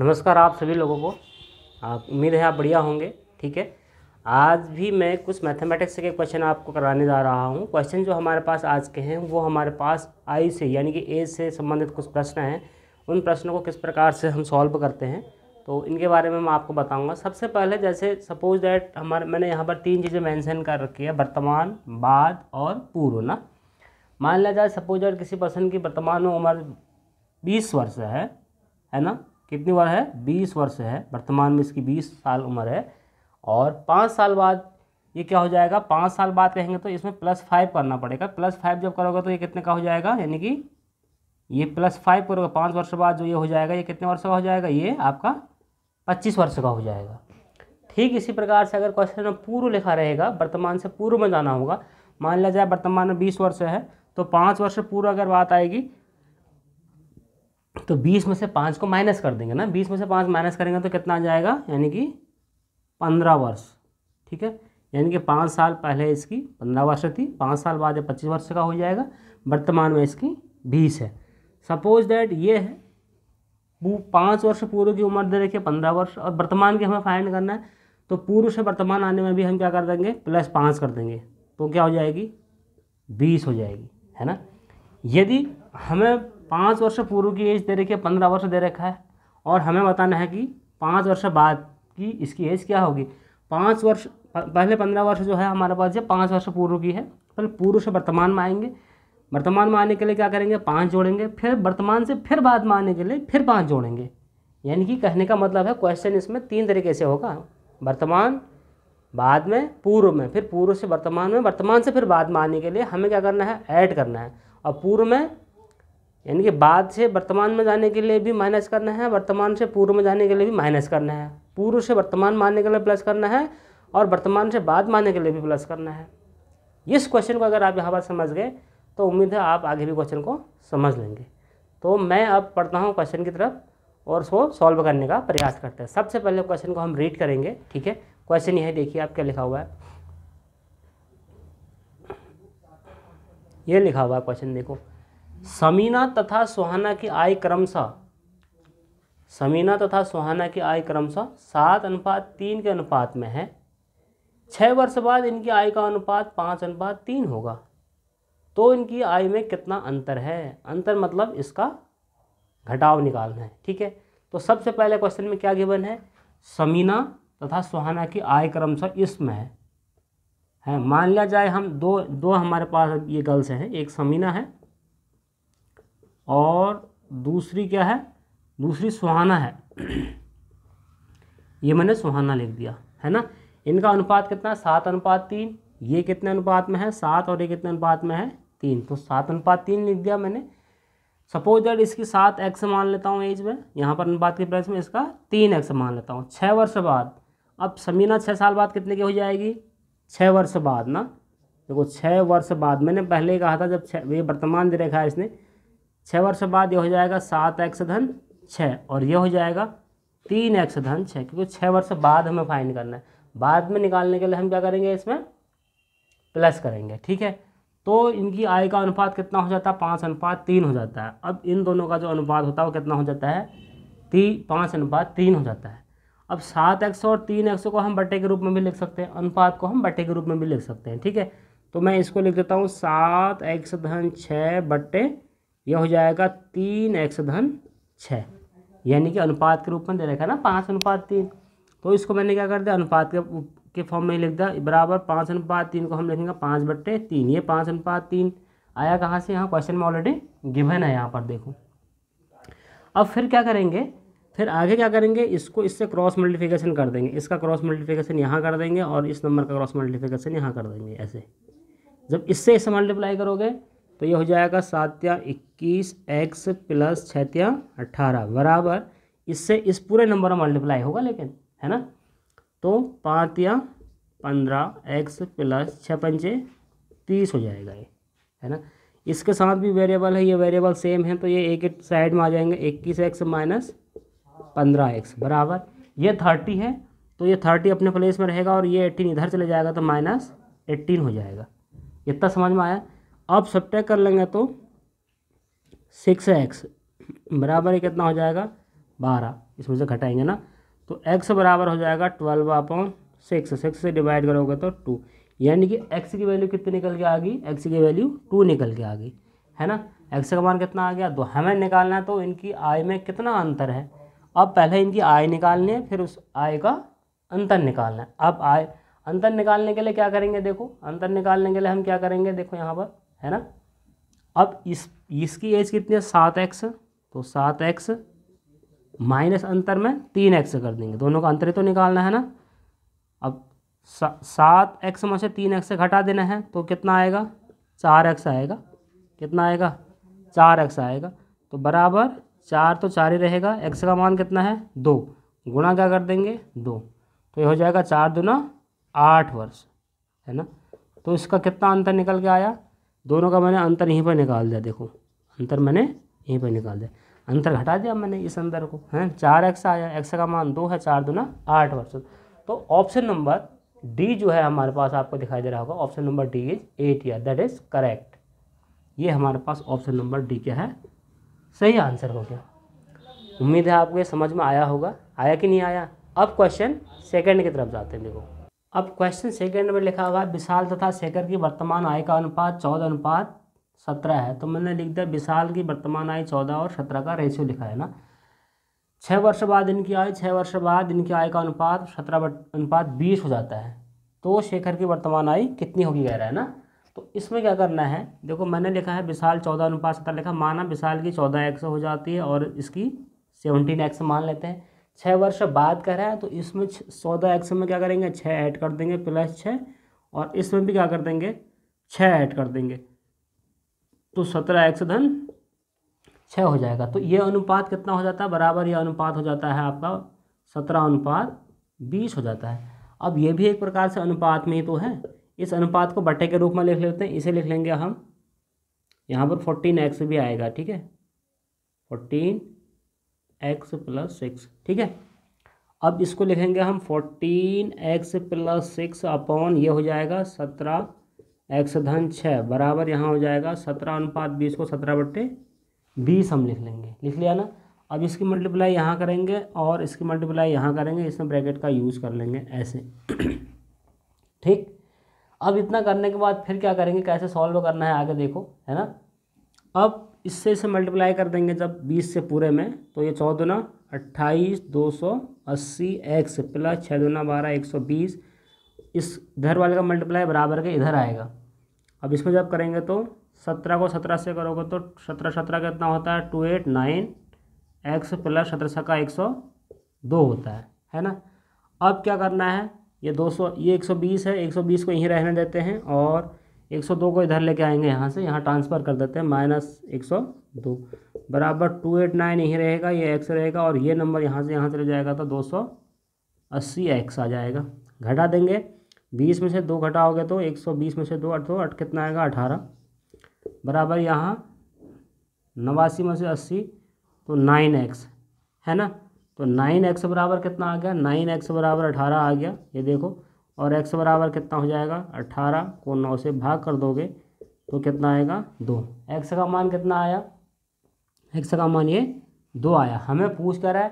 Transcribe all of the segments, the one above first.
नमस्कार आप सभी लोगों को आप उम्मीद है आप बढ़िया होंगे ठीक है आज भी मैं कुछ मैथमेटिक्स के क्वेश्चन आपको कराने जा रहा हूँ क्वेश्चन जो हमारे पास आज के हैं वो हमारे पास आई से यानी कि एज से संबंधित कुछ प्रश्न हैं उन प्रश्नों को किस प्रकार से हम सॉल्व करते हैं तो इनके बारे में मैं आपको बताऊँगा सबसे पहले जैसे सपोज दैट हमारे मैंने यहाँ पर तीन चीज़ें मैंसन कर रखी है वर्तमान बाद और पूर्व ना मान लिया जाए सपोज दैट किसी पर्सन की वर्तमान उम्र बीस वर्ष है है ना कितनी बार है बीस वर्ष है वर्तमान में इसकी बीस साल उम्र है और पाँच साल बाद ये क्या हो जाएगा पाँच साल बाद कहेंगे तो इसमें प्लस फाइव करना पड़ेगा प्लस फाइव जब करोगे तो ये कितने का हो जाएगा यानी कि ये प्लस फाइव करोगे पाँच वर्ष बाद जो ये हो जाएगा ये कितने वर्ष का हो जाएगा ये आपका पच्चीस वर्ष का हो जाएगा ठीक इसी प्रकार से अगर क्वेश्चन में पूर्व लिखा रहेगा वर्तमान से पूर्व में जाना होगा मान लिया जाए वर्तमान में बीस वर्ष है तो पाँच वर्ष पूर्व अगर बात आएगी तो बीस में से पाँच को माइनस कर देंगे ना बीस में से पाँच माइनस करेंगे तो कितना आ जाएगा यानी कि पंद्रह वर्ष ठीक है यानी कि पाँच साल पहले इसकी पंद्रह वर्ष थी पाँच साल बाद ये पच्चीस वर्ष का हो जाएगा वर्तमान में इसकी बीस है सपोज डैट ये है वो पाँच वर्ष पूर्व की उम्र दे रखिए पंद्रह वर्ष और वर्तमान की हमें फाइंड करना है तो पूर्व से वर्तमान आने में भी हम क्या कर देंगे प्लस पाँच कर देंगे तो क्या हो जाएगी बीस हो जाएगी है ना यदि हमें पाँच वर्ष पूर्व की एज दे रखी है पंद्रह वर्ष दे रखा है और हमें बताना है कि पाँच वर्ष बाद की इसकी एज क्या होगी पाँच वर्ष पहले पंद्रह वर्ष जो है हमारे पास ये पाँच वर्ष पूर्व की है पहले पूर्व से वर्तमान में आएंगे वर्तमान में आने के लिए क्या करेंगे पाँच जोड़ेंगे फिर वर्तमान से फिर बाद में आने के लिए फिर पाँच जोड़ेंगे यानी कि कहने का मतलब है क्वेश्चन इसमें तीन तरीके से होगा वर्तमान बाद में पूर्व में फिर पूर्व से वर्तमान में वर्तमान से फिर बाद में आने के लिए हमें क्या करना है ऐड करना है और पूर्व में यानी कि बाद से वर्तमान में जाने के लिए भी माइनस करना है वर्तमान से पूर्व में जाने के लिए भी माइनस करना है पूर्व से वर्तमान मानने के लिए प्लस करना है और वर्तमान से बाद मानने के लिए भी प्लस करना है इस क्वेश्चन को अगर आप यहाँ पर समझ गए तो उम्मीद है आप आगे भी क्वेश्चन को समझ लेंगे तो मैं अब पढ़ता हूँ क्वेश्चन की तरफ और उसको सॉल्व करने का प्रयास करते हैं सबसे पहले क्वेश्चन को हम रीड करेंगे ठीक है क्वेश्चन यह देखिए आप क्या लिखा हुआ है ये लिखा हुआ है क्वेश्चन देखो समीना तथा सुहाना की आय क्रमशः समीना तथा सुहाना की आय क्रमशः सात अनुपात तीन के अनुपात में है छः वर्ष बाद इनकी आय का अनुपात पाँच अनुपात तीन होगा तो इनकी आय में कितना अंतर है अंतर मतलब इसका घटाव निकालना है ठीक है तो सबसे पहले क्वेश्चन में क्या गिवन है समीना तथा सुहाना की आय क्रमशः इसमें है है मान लिया जाए हम दो दो हमारे पास ये गर्ल्स हैं एक समीना है और दूसरी क्या है दूसरी सुहाना है ये मैंने सुहाना लिख दिया है ना इनका अनुपात कितना है सात अनुपात तीन ये कितने अनुपात में है सात और ये कितने अनुपात में है तीन तो सात अनुपात तीन लिख दिया मैंने सपोज दैट इसकी सात एक्स मान लेता हूँ एज में यहाँ पर अनुपात के प्राइस में इसका तीन एक्स मान लेता हूँ छः वर्ष बाद अब समीना छः साल बाद कितने की हो जाएगी छः वर्ष बाद ना देखो छः वर्ष बाद मैंने पहले कहा था जब छः ये वर्तमान दे रखा है इसने छः वर्ष बाद यह हो जाएगा सात एक्स धन छः और यह हो जाएगा तीन एक्स धन छः क्योंकि छः वर्ष बाद हमें फाइन करना है बाद में निकालने के लिए हम क्या करेंगे इसमें प्लस करेंगे ठीक है तो इनकी आय का अनुपात कितना हो जाता है पाँच अनुपात तीन हो जाता है अब इन दोनों का जो अनुपात होता है वो कितना हो जाता है ती पाँच अनुपात तीन हो जाता है अब सात एक्स और तीन एक्स को हम बटे के रूप में भी लिख सकते हैं अनुपात को हम बटे के रूप में भी लिख सकते हैं ठीक है तो मैं इसको लिख देता हूँ सात एक्स धन छः बट्टे यह हो जाएगा तीन एक्स धन छः यानी कि अनुपात के रूप में दे रखा है ना पाँच अनुपात तीन तो इसको मैंने क्या कर दिया अनुपात के के फॉर्म में लिख दिया बराबर पाँच अनुपात तीन को हम लिखेंगे पाँच बट्टे तीन ये पाँच अनुपात तीन आया कहाँ से यहाँ क्वेश्चन में ऑलरेडी गिवन है यहाँ पर देखो अब फिर क्या करेंगे फिर आगे क्या करेंगे इसको इससे क्रॉस मल्टीफिकेशन कर देंगे इसका क्रॉस मल्टीफिकेशन यहाँ कर देंगे और इस नंबर का क्रॉस मल्टीफिकेशन यहाँ कर देंगे ऐसे जब इससे इसे मल्टीप्लाई करोगे तो ये हो जाएगा सात्या इक्कीस एक्स प्लस छतिया अट्ठारह बराबर इससे इस पूरे नंबर में मल्टीप्लाई होगा लेकिन है ना तो पाँच या पंद्रह एक्स प्लस छः पंचे तीस हो जाएगा ये है ना इसके साथ भी वेरिएबल है ये वेरिएबल सेम है तो ये एक एक साइड में आ जाएंगे इक्कीस एक्स माइनस पंद्रह एक्स बराबर ये थर्टी है तो ये थर्टी अपने प्लेस में रहेगा और ये एट्टीन इधर चले जाएगा तो माइनस एट्टीन हो जाएगा इतना समझ में आया अब सब्ट्रैक कर लेंगे तो सिक्स एक्स बराबर ही कितना हो जाएगा बारह इसमें से घटाएंगे ना तो एक्स बराबर हो जाएगा ट्वेल्व अपॉन सिक्स सिक्स से डिवाइड करोगे तो टू यानी कि एक्स की वैल्यू कितनी निकल के आ गई एक्स की वैल्यू टू निकल के आ गई है ना एक्स का मान कितना आ गया तो हमें निकालना है तो इनकी आय में कितना अंतर है अब पहले इनकी आय निकालनी है फिर उस आय का अंतर निकालना है अब आय अंतर निकालने के लिए क्या करेंगे देखो अंतर निकालने के लिए हम क्या करेंगे देखो यहाँ पर है ना अब इस इसकी एज कितनी है सात एक्स तो सात एक्स माइनस अंतर में तीन एक्स कर देंगे दोनों का अंतर ही तो निकालना है ना अब सात एक्स में से तीन एक्स घटा देना है तो कितना आएगा चार एक्स आएगा कितना आएगा चार एक्स आएगा तो बराबर चार तो चार ही रहेगा एक्स का मान कितना है दो गुणा क्या कर देंगे दो तो ये हो जाएगा चार दुना आठ वर्ष है ना तो इसका कितना अंतर निकल के आया दोनों का मैंने अंतर यहीं पर निकाल दिया देखो अंतर मैंने यहीं पर निकाल दिया अंतर घटा दिया मैंने इस अंतर को है चार एक्स आया एक्स का मान दो है चार दोना आठ परसेंट तो ऑप्शन नंबर डी जो है हमारे पास आपको दिखाई दे रहा होगा option number D is eight year that is correct ये हमारे पास ऑप्शन नंबर डी क्या है सही आंसर हो गया उम्मीद है आपको ये समझ में आया होगा आया कि नहीं आया अब क्वेश्चन सेकेंड की तरफ जाते हैं देखो अब क्वेश्चन सेकंड में लिखा हुआ है विशाल तथा शेखर की वर्तमान आय का अनुपात चौदह अनुपात सत्रह है तो मैंने लिख दिया विशाल की वर्तमान आय चौदह और सत्रह का रेशियो लिखा है ना छः वर्ष बाद इनकी आय छः वर्ष बाद इनकी आय का अनुपात सत्रह अनुपात बीस हो जाता है तो शेखर की वर्तमान आय कितनी होगी कह रहा है ना तो इसमें क्या करना है देखो मैंने लिखा है विशाल चौदह अनुपात सत्रह लिखा माना विशाल की चौदह एक्स हो जाती है और इसकी सेवनटीन एक्स मान लेते हैं छः वर्ष बाद कह रहा है तो इसमें सौदा एक्स में क्या करेंगे छः ऐड कर देंगे प्लस छः और इसमें भी क्या कर देंगे छः ऐड कर देंगे तो सत्रह एक्स धन छः हो जाएगा तो ये अनुपात कितना हो जाता है बराबर यह अनुपात हो जाता है आपका सत्रह अनुपात बीस हो जाता है अब ये भी एक प्रकार से अनुपात में ही तो है इस अनुपात को बटे के रूप में लिख लेते हैं इसे लिख लेंगे हम यहाँ पर फोर्टीन एक्स भी आएगा ठीक है फोर्टीन एक्स प्लस सिक्स ठीक है अब इसको लिखेंगे हम fourteen X plus six upon ये हो जाएगा सत्रह एक्स धन छः बराबर यहाँ हो जाएगा सत्रह अनुपात बीस को सत्रह बट्टे बीस हम लिख लेंगे लिख लिया ना अब इसकी मल्टीप्लाई यहाँ करेंगे और इसकी मल्टीप्लाई यहाँ करेंगे इसमें ब्रैकेट का यूज़ कर लेंगे ऐसे ठीक अब इतना करने के बाद फिर क्या करेंगे कैसे सॉल्व करना है आगे देखो है ना अब इससे इसे मल्टीप्लाई कर देंगे जब बीस से पूरे में तो ये चौदह दुना अट्ठाईस दो सौ अस्सी एक्स प्लस छः दुना बारह एक सौ बीस इस इधर वाले का मल्टीप्लाई बराबर के इधर आएगा अब इसमें जब करेंगे तो सत्रह को सत्रह से करोगे तो सत्रह सत्रह का कितना होता है two eight nine X plus सत्रह का एक सौ दो होता है है ना अब क्या करना है ये दो सौ ये एक सौ बीस है एक सौ बीस को यहीं रहने देते हैं और 102 को इधर लेके आएंगे यहाँ से यहाँ ट्रांसफ़र कर देते हैं माइनस एक सौ दो बराबर टू एट नाइन यहीं रहेगा ये एक्स रहेगा और ये नंबर यहाँ से यहाँ चले जाएगा तो दो सौ अस्सी एक्स आ जाएगा घटा देंगे बीस में से दो घटाओगे तो एक सौ बीस में से दो अठो तो अठ कितना आएगा अठारह बराबर यहाँ नवासी में से अस्सी तो नाइन एक्स है ना तो नाइन एक्स बराबर कितना आ गया नाइन एक्स बराबर अठारह आ गया ये देखो और एक्स बराबर कितना हो जाएगा अट्ठारह को नौ से भाग कर दोगे तो कितना आएगा दो एक्स का मान कितना आया एक्स का मान ये दो आया हमें पूछ कर है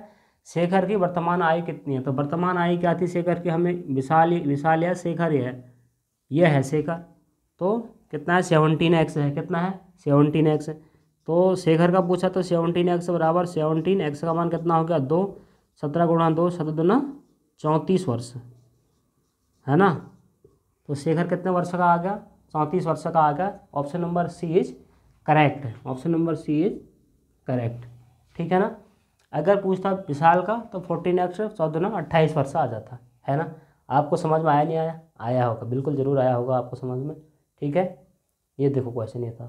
शेखर की वर्तमान आयु कितनी है तो वर्तमान आयु क्या थी शेखर की हमें विशाल विशाल या शेखर यह है यह है शेखर तो कितना है सेवनटीन एक्स है कितना है सेवनटीन एक्स तो शेखर का पूछा तो सेवनटीन एक्स बराबर सेवनटीन एक्स का मान कितना हो गया दो सत्रह गुणा दो सत्रह दुना चौंतीस वर्ष है ना हम्म। तो शेखर कितने वर्ष का आ गया चौंतीस वर्ष का आ गया option number C is correct option number C is correct ठीक है ना अगर पूछता विशाल का तो फोर्टीन एक्स चौदह ना अट्ठाईस वर्ष आ जाता है ना आपको समझ में आया नहीं आया आया होगा बिल्कुल ज़रूर आया होगा आपको समझ में ठीक है ये देखो क्वेश्चन ये था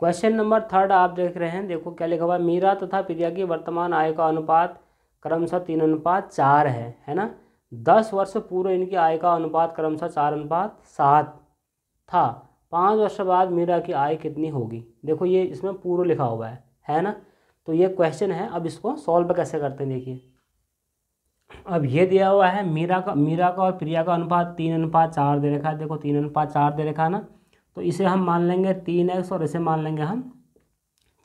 क्वेश्चन नंबर थर्ड आप देख रहे हैं देखो क्या लिखा हुआ मीरा तथा प्रिया की वर्तमान आय का अनुपात क्रमशः तीन अनुपात चार है है ना दस वर्ष पूर्व इनकी आय का अनुपात क्रमशः चार अनुपात सात था पाँच वर्ष बाद मीरा की आय कितनी होगी देखो ये इसमें पूर्व लिखा हुआ है है ना तो ये क्वेश्चन है अब इसको सॉल्व कैसे करते हैं देखिए अब ये दिया हुआ है मीरा का मीरा का और प्रिया का अनुपात तीन अनुपात चार दे रखा है देखो तीन अनुपात चार दे रखा है ना तो इसे हम मान लेंगे तीन एक्स और इसे मान लेंगे हम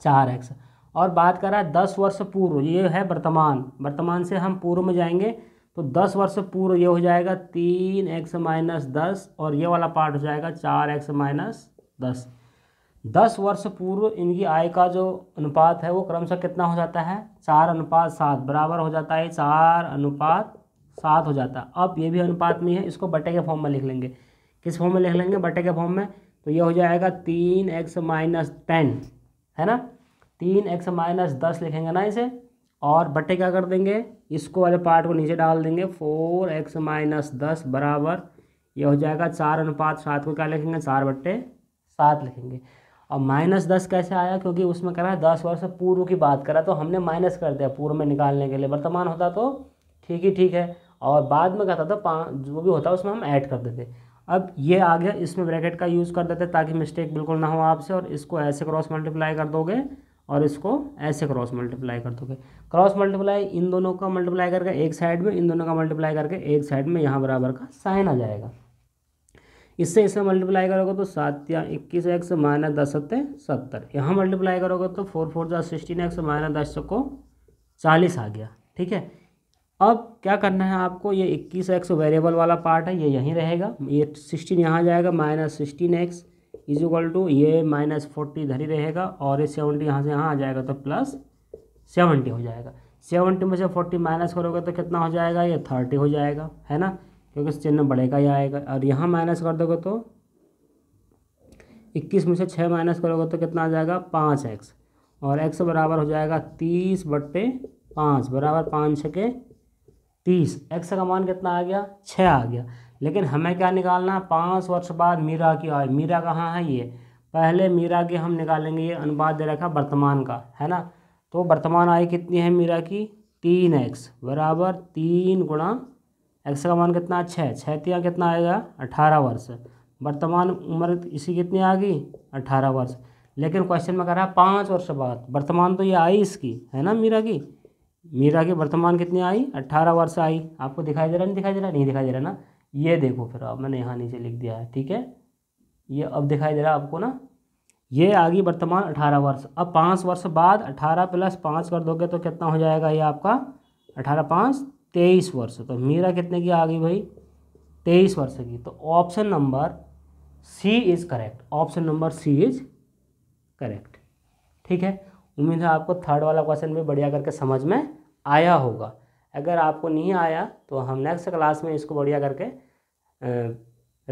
चार एक्स और बात कर रहा है दस वर्ष पूर्व ये है वर्तमान वर्तमान से हम पूर्व में जाएंगे तो दस वर्ष पूर्व ये हो जाएगा तीन एक्स माइनस दस और ये वाला पार्ट हो जाएगा चार एक्स माइनस दस दस वर्ष पूर्व इनकी आय का जो अनुपात है वो क्रमशः कितना हो जाता है चार अनुपात सात बराबर हो जाता है चार अनुपात सात हो जाता है अब ये भी अनुपात में है इसको बटे के फॉर्म में लिख लेंगे किस फॉर्म में लिख लेंगे बटे के फॉर्म में तो ये हो जाएगा तीन एक्स माइनस टेन है ना तीन एक्स माइनस दस लिखेंगे ना इसे और बटे क्या कर देंगे इसको वाले पार्ट को नीचे डाल देंगे फोर एक्स माइनस दस बराबर ये हो जाएगा चार अनुपात सात को क्या लिखेंगे चार बट्टे सात लिखेंगे और माइनस दस कैसे आया क्योंकि उसमें करा है दस वर्ष पूर्व की बात करा तो हमने माइनस कर दिया पूर्व में निकालने के लिए वर्तमान होता तो ठीक ही ठीक है और बाद में कहता था तो पाँच जो भी होता उसमें हम ऐड कर देते अब ये आ गया इसमें ब्रैकेट का यूज़ कर देते ताकि मिस्टेक बिल्कुल ना हो आपसे और इसको ऐसे क्रॉस मल्टीप्लाई कर दोगे और इसको ऐसे क्रॉस मल्टीप्लाई कर दोगे क्रॉस मल्टीप्लाई इन दोनों का मल्टीप्लाई करके एक साइड में इन दोनों का मल्टीप्लाई करके एक साइड में यहाँ बराबर का साइन आ जाएगा इससे इसमें मल्टीप्लाई करोगे तो सात या इक्कीस एक्स माइनस दस सत्ते सत्तर यहाँ मल्टीप्लाई करोगे तो फोर फोर जो सिक्सटीन एक्स माइनस दस को चालीस आ गया ठीक है अब क्या करना है आपको ये इक्कीस एक्स वेरिएबल वाला पार्ट है ये यहीं रहेगा ये सिक्सटीन यहाँ जाएगा minus sixteen X is equal to ये माइनस फोर्टी धरी रहेगा और ये सेवेंटी यहाँ से यहाँ आ जाएगा तो प्लस सेवेंटी हो जाएगा सेवेंटी में से फोर्टी माइनस करोगे तो कितना हो जाएगा ये थर्टी हो जाएगा है ना क्योंकि चिन्ह बढ़ेगा ही आएगा और यहाँ माइनस कर दोगे तो इक्कीस में से छः माइनस करोगे तो कितना आ जाएगा पाँच एक्स और एक्स बराबर हो जाएगा तीस बटे पाँच बराबर पाँच छः के तीस एक्स का मान कितना आ गया छः आ गया लेकिन हमें क्या निकालना है पाँच वर्ष बाद मीरा की आय मीरा कहाँ है ये पहले मीरा की हम निकालेंगे ये अनुपात दे रखा वर्तमान का है ना तो वर्तमान आय कितनी है मीरा की तीन एक्स बराबर तीन गुणा एक्स का मान कितना छः छः तिया कितना आएगा अठारह वर्ष वर्तमान उम्र इसी कितनी आ गई अठारह वर्ष लेकिन क्वेश्चन में कह रहा है पाँच वर्ष बाद वर्तमान तो ये आई इसकी है ना मीरा की मीरा की वर्तमान कितनी आई अट्ठारह वर्ष आई आपको दिखाई दे रहा नहीं दिखाई दे रहा नहीं दिखाई दे रहा ना ये देखो फिर आप मैंने यहाँ नीचे लिख दिया है ठीक है ये अब दिखाई दे रहा है आपको ना ये आ गई वर्तमान अठारह वर्ष अब पाँच वर्ष बाद अठारह प्लस पाँच कर दोगे तो कितना हो जाएगा ये आपका अठारह पाँच तेईस वर्ष तो मीरा कितने की आ गई भाई तेईस वर्ष की तो option number C is correct option number C is correct ठीक है उम्मीद है आपको थर्ड वाला क्वेश्चन भी बढ़िया करके समझ में आया होगा अगर आपको नहीं आया तो हम नेक्स्ट क्लास में इसको बढ़िया करके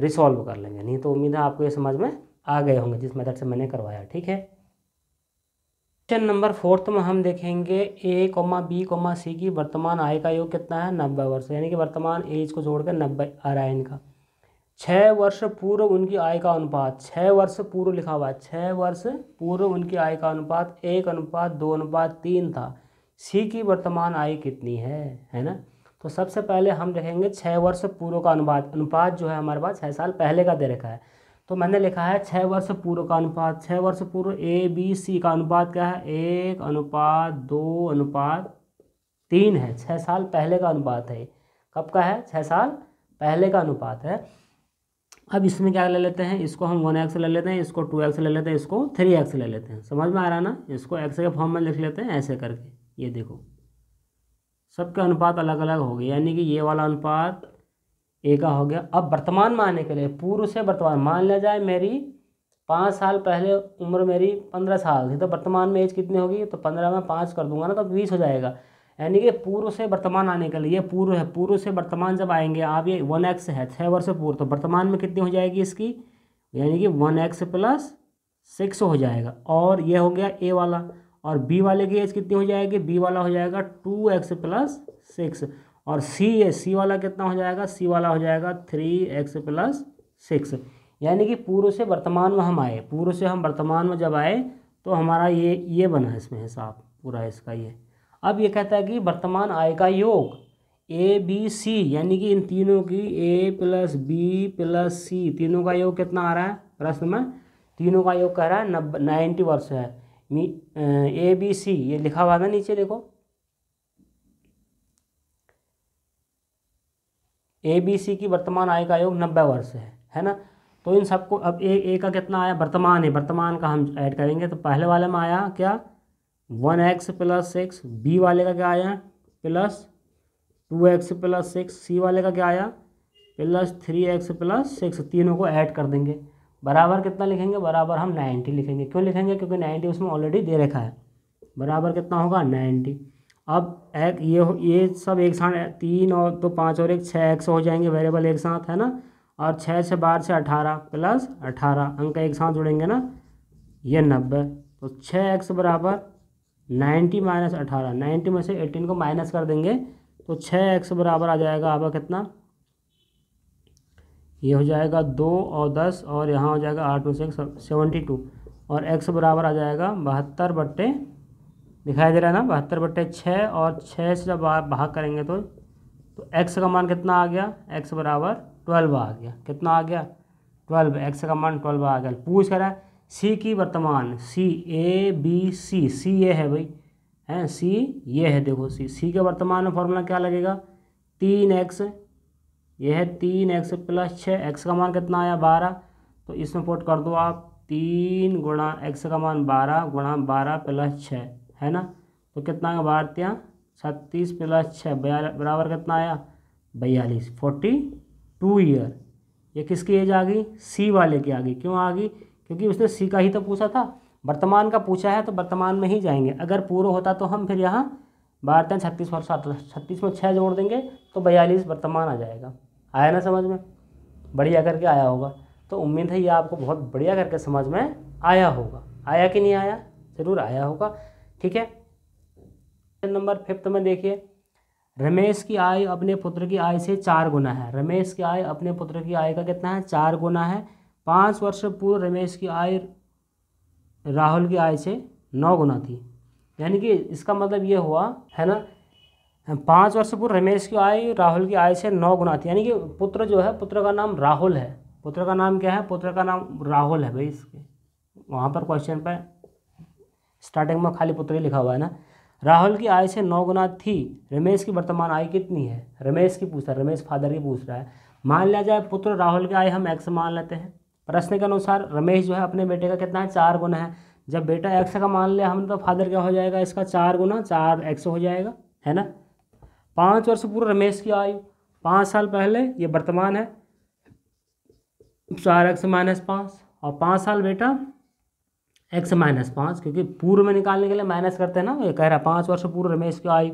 रिसॉल्व कर लेंगे नहीं तो उम्मीद है आपको ये समझ में आ गए होंगे जिस मेथड से मैंने करवाया ठीक है क्वेश्चन नंबर फोर्थ में हम देखेंगे A comma B comma C की वर्तमान आय का योग कितना है नब्बे वर्ष यानी कि वर्तमान एज को जोड़कर नब्बे आ रहा है इनका छः वर्ष पूर्व उनकी आय का अनुपात छः वर्ष पूर्व लिखा हुआ है छः वर्ष पूर्व उनकी आय का अनुपात एक अनुपात दो अनुपात तीन था सी की वर्तमान आय कितनी है है ना तो सबसे पहले हम देखेंगे छः वर्ष पूर्व का अनुपात अनुपात जो है हमारे पास छः साल पहले का दे रखा है तो मैंने लिखा है छः वर्ष पूर्व का अनुपात छः वर्ष पूर्व ए बी सी का अनुपात क्या है एक अनुपात दो अनुपात तीन है छः साल पहले का अनुपात है कब का है छः साल पहले का अनुपात है अब इसमें क्या ले लेते हैं इसको हम वन एक्स ले लेते हैं इसको टू एक्स ले लेते हैं इसको थ्री एक्स ले लेते हैं समझ में आ रहा है ना इसको एक्स के फॉर्म में लिख लेते हैं ऐसे करके ये देखो सबके अनुपात अलग अलग हो गए यानी कि ये वाला अनुपात ए का हो गया अब वर्तमान में आने के लिए पूर्व से वर्तमान मान लिया जाए मेरी पाँच साल पहले उम्र मेरी पंद्रह साल थी तो वर्तमान में एज कितनी होगी तो पंद्रह में पाँच कर दूंगा ना तो बीस हो जाएगा यानी कि पूर्व से वर्तमान आने के लिए ये पूर्व है पूर्व से वर्तमान जब आएंगे आप ये वन एक्स है छः वर्ष पूर्व तो वर्तमान में कितनी हो जाएगी इसकी यानी कि वन एक्स प्लस सिक्स हो जाएगा और ये हो गया ए वाला और बी वाले की एज कितनी हो जाएगी बी वाला हो जाएगा टू एक्स प्लस सिक्स और सी ए सी वाला कितना हो जाएगा सी वाला हो जाएगा थ्री एक्स प्लस सिक्स यानी कि पूर्व से वर्तमान में हम आए पूर्व से हम वर्तमान में जब आए तो हमारा ये ये बना है इसमें हिसाब पूरा इसका ये अब ये कहता है कि वर्तमान आय का योग ए बी सी यानी कि इन तीनों की A plus B plus C तीनों का योग कितना आ रहा है प्रश्न में तीनों का योग कह रहा है नब्बे नाइन्टी वर्ष है ए बी सी ये लिखा हुआ था नीचे देखो ए बी सी की वर्तमान आय का आयोग नब्बे वर्ष है है ना तो इन सबको अब ए ए का कितना आया वर्तमान है वर्तमान का हम ऐड करेंगे तो पहले वाले में आया क्या one X plus six B वाले का क्या आया plus two X plus six C वाले का क्या आया plus three X plus six तीनों को ऐड कर देंगे बराबर कितना लिखेंगे बराबर हम नाइन्टी लिखेंगे क्यों लिखेंगे क्योंकि नाइन्टी उसमें ऑलरेडी दे रखा है बराबर कितना होगा नाइन्टी अब एक ये ये सब एक साथ तीन और तो पाँच और एक छः एक्स हो जाएंगे वेरिएबल एक साथ है ना और छः से बारह से अठारह प्लस अठारह अंक एक साथ जुड़ेंगे ना ये नब्बे तो छः एक्स बराबर नाइन्टी माइनस अठारह नाइन्टी में से एटीन को माइनस कर देंगे तो छः एक्स बराबर आ जाएगा आपका कितना ये हो जाएगा दो और दस और यहाँ हो जाएगा आठ में से सेवेंटी टू और एक्स बराबर आ जाएगा बहत्तर बट्टे दिखाई दे रहा है ना बहत्तर बट्टे छः और छः से जब आप भाग करेंगे तो तो एक्स का मान कितना आ गया एक्स बराबर ट्वेल्व आ गया कितना आ गया ट्वेल्व एक्स का मान ट्वेल्व आ गया पूछ कर रहा है सी की वर्तमान सी ए बी सी सी ये है भाई हैं सी ये है देखो सी सी के वर्तमान में फॉर्मूला क्या लगेगा तीन एक्स ये है तीन एक्स प्लस छः एक्स का मान कितना आया बारह तो इसमें पोट कर दो आप तीन गुणा एक्स का मान बारह गुणा बारह प्लस छः है ना तो कितना आया बारह त्या छत्तीस प्लस छः बराबर कितना आया बयालीस फोर्टी टू ईयर ये किसकी एज आ गई सी वाले की आ गई क्यों आ गई क्योंकि उसने सी का ही तो पूछा था वर्तमान का पूछा है तो वर्तमान में ही जाएंगे अगर पूर्व होता तो हम फिर यहाँ बारह छत्तीस और सात छत्तीस में छः जोड़ देंगे तो बयालीस वर्तमान आ जाएगा आया ना समझ में बढ़िया करके आया होगा तो उम्मीद है ये आपको बहुत बढ़िया करके समझ में आया होगा आया कि नहीं आया ज़रूर आया होगा ठीक है नंबर फिफ्थ में देखिए रमेश की आय अपने पुत्र की आय से चार गुना है रमेश की आय अपने पुत्र की आय का कितना है चार गुना है पाँच वर्ष पूर्व रमेश की आय राहुल की आय से नौ गुना थी यानी कि इसका मतलब ये हुआ है ना पाँच वर्ष पूर्व रमेश की आय राहुल की आय से नौ गुना थी यानी कि पुत्र जो है पुत्र का नाम राहुल है पुत्र का नाम क्या है पुत्र का नाम राहुल है भाई इसके वहाँ पर क्वेश्चन पर स्टार्टिंग में खाली पुत्र ही लिखा हुआ है ना राहुल की आय से नौ गुना थी रमेश की वर्तमान आय कितनी है रमेश की पूछ रहा है रमेश फादर की पूछ रहा है मान लिया जाए पुत्र राहुल की आय हम एक्स मान लेते हैं प्रश्न के अनुसार रमेश जो है अपने बेटे का कितना है चार गुना है जब बेटा एक्स का मान लिया हमने तो फादर क्या हो जाएगा इसका चार गुना चार एक्स हो जाएगा है ना पाँच वर्ष पूर्व रमेश की आयु पाँच साल पहले ये वर्तमान है चार एक्स माइनस पाँच और पाँच साल बेटा एक्स माइनस पाँच क्योंकि पूर्व में निकालने के लिए माइनस करते हैं ना ये कह रहा है पाँच वर्ष पूर्व रमेश की आयु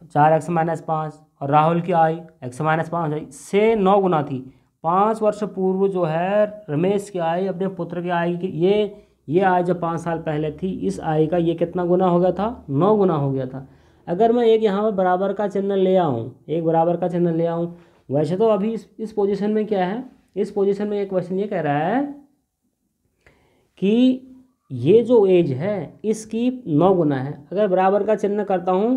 तो चार एक्स माइनस पाँच और राहुल की आयु एक्स माइनस पाँच तो से नौ गुना थी पाँच वर्ष पूर्व जो है रमेश की आयु अपने पुत्र की आयु की ये ये आय जब पाँच साल पहले थी इस आय का ये कितना गुना हो गया था नौ गुना हो गया था अगर मैं एक यहाँ पर बराबर का चिन्ह ले आऊँ एक बराबर का चिन्ह ले आऊँ वैसे तो अभी इस इस पोजिशन में क्या है इस पोजिशन में एक क्वेश्चन ये कह रहा है कि ये जो एज है इसकी नौ गुना है अगर बराबर का चिन्ह करता हूँ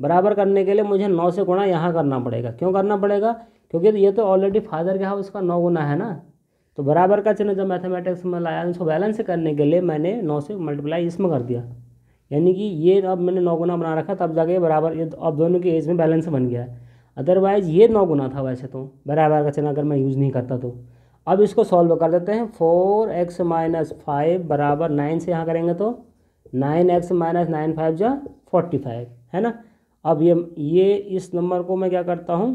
बराबर करने के लिए मुझे नौ से गुणा यहाँ करना पड़ेगा क्यों करना पड़ेगा क्योंकि ये तो ऑलरेडी फादर के हाउस का नौ गुना है ना तो बराबर का चिन्ह जब मैथमेटिक्स में लाया उसको बैलेंस करने के लिए मैंने नौ से मल्टीप्लाई इसमें कर दिया यानी कि ये अब मैंने नौ गुना बना रखा तब जाके बराबर ये अब दोनों के एज में बैलेंस बन गया है अदरवाइज़ ये नौ गुना था वैसे तो बराबर का चना अगर मैं यूज़ नहीं करता तो अब इसको सॉल्व कर देते हैं फोर एक्स माइनस फाइव बराबर नाइन से यहाँ करेंगे तो nine X minus nine five जा फोर्टी फाइव है ना अब ये ये इस नंबर को मैं क्या करता हूँ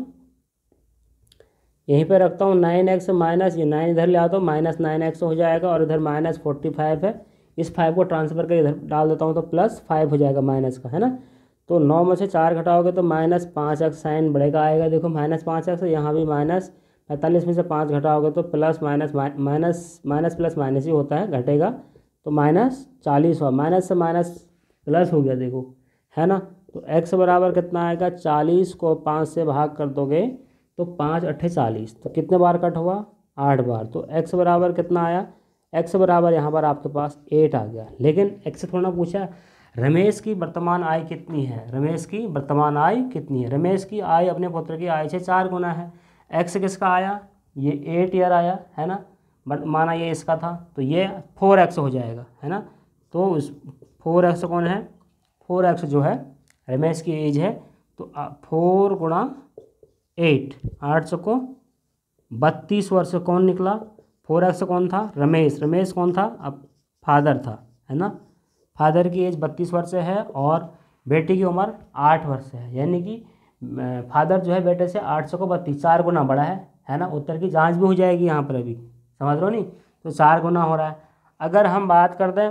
यहीं पे रखता हूँ नाइन एक्स माइनस ये नाइन इधर ले आता हूँ माइनस नाइन एक्स हो जाएगा और इधर माइनस फोर्टी फाइव है इस फाइव को ट्रांसफर कर इधर डाल देता हूँ तो प्लस फाइव हो जाएगा माइनस का है ना तो नौ में से चार घटाओगे तो माइनस पाँच एक्स साइन बढ़ेगा आएगा देखो माइनस पाँच एक्स यहाँ भी माइनस पैंतालीस में से पाँच घटाओगे तो plus minus minus minus plus minus ही होता है घटेगा तो माइनस चालीस हुआ माइनस से माइनस प्लस हो गया देखो है ना तो एक्स बराबर कितना आएगा चालीस को पाँच से भाग कर दोगे तो पाँच अट्ठे चालीस तो कितने बार कट हुआ आठ बार तो एक्स बराबर कितना आया एक्स बराबर यहाँ पर आपके पास एट आ गया लेकिन एक्स थोड़ा पूछा रमेश की वर्तमान आय कितनी है रमेश की वर्तमान आय कितनी है रमेश की आय अपने पुत्र की आय से चार गुना है एक्स किसका आया ये एट ईयर आया है ना बट माना ये इसका था तो ये फोर एक्स हो जाएगा है ना तो उस फोर एक्स कौन है फोर एक्स जो है रमेश की एज है तो फोर गुणा एट आठ सौ को बत्तीस वर्ष कौन निकला फोर एक्स कौन था रमेश रमेश कौन था अब फादर था है ना फादर की एज बत्तीस वर्ष है और बेटी की उम्र आठ वर्ष है यानी कि फादर जो है बेटे से आठ सौ को बत्तीस चार गुना बड़ा है है ना उत्तर की जांच भी हो जाएगी यहाँ पर अभी समझ लो नहीं तो चार गुना हो रहा है अगर हम बात कर दें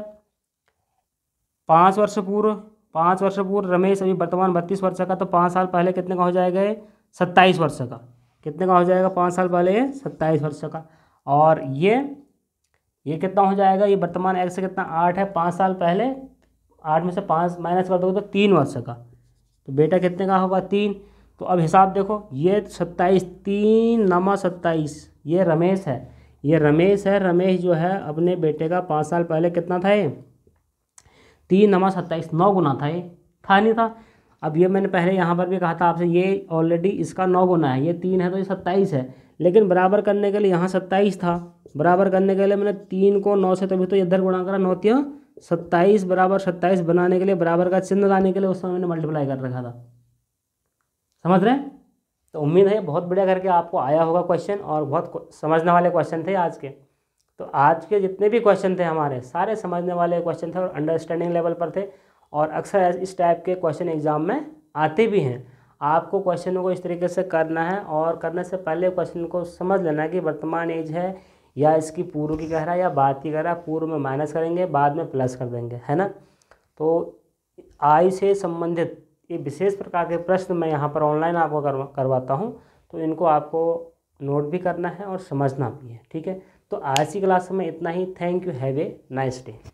पाँच वर्ष पूर्व पाँच वर्ष पूर्व रमेश अभी वर्तमान बत्तीस वर्ष का तो पाँच साल पहले कितने का हो जाएगा ये सत्ताईस वर्ष का कितने का हो जाएगा पाँच साल पहले ये सत्ताईस वर्ष का और ये ये कितना हो जाएगा ये वर्तमान एक्स कितना आठ है पाँच साल पहले आठ में से पाँच माइनस कर दोगे तो तीन वर्ष का तो बेटा कितने का होगा तीन तो अब हिसाब देखो ये सत्ताईस तीन नमा सत्ताईस ये रमेश है ये रमेश है रमेश जो है अपने बेटे का पाँच साल पहले कितना था ये तीन नमा सत्ताईस नौ गुना था ये था नहीं था अब ये मैंने पहले यहाँ पर भी कहा था आपसे ये ऑलरेडी इसका नौ गुना है ये तीन है तो ये सत्ताईस है लेकिन बराबर करने के लिए यहाँ सत्ताईस था बराबर करने के लिए मैंने तीन को नौ से तभी तो इधर गुणा करा नौतिया सत्ताईस बराबर सत्ताईस बनाने के लिए बराबर का चिन्ह लाने के लिए उस समय मैंने मल्टीप्लाई कर रखा था समझ रहे हैं तो उम्मीद है बहुत बढ़िया करके आपको आया होगा क्वेश्चन और बहुत समझने वाले क्वेश्चन थे आज के तो आज के जितने भी क्वेश्चन थे हमारे सारे समझने वाले क्वेश्चन थे और अंडरस्टैंडिंग लेवल पर थे और अक्सर इस टाइप के क्वेश्चन एग्ज़ाम में आते भी हैं आपको क्वेश्चनों को इस तरीके से करना है और करने से पहले क्वेश्चन को समझ लेना है कि वर्तमान एज है या इसकी पूर्व की कह रहा है या बाद की कह रहा है पूर्व में माइनस करेंगे बाद में प्लस कर देंगे है ना तो आयु से संबंधित ये विशेष प्रकार के प्रश्न मैं यहाँ पर ऑनलाइन आपको करवा करवाता हूँ तो इनको आपको नोट भी करना है और समझना भी है ठीक है तो आज की क्लास में इतना ही thank you have a nice day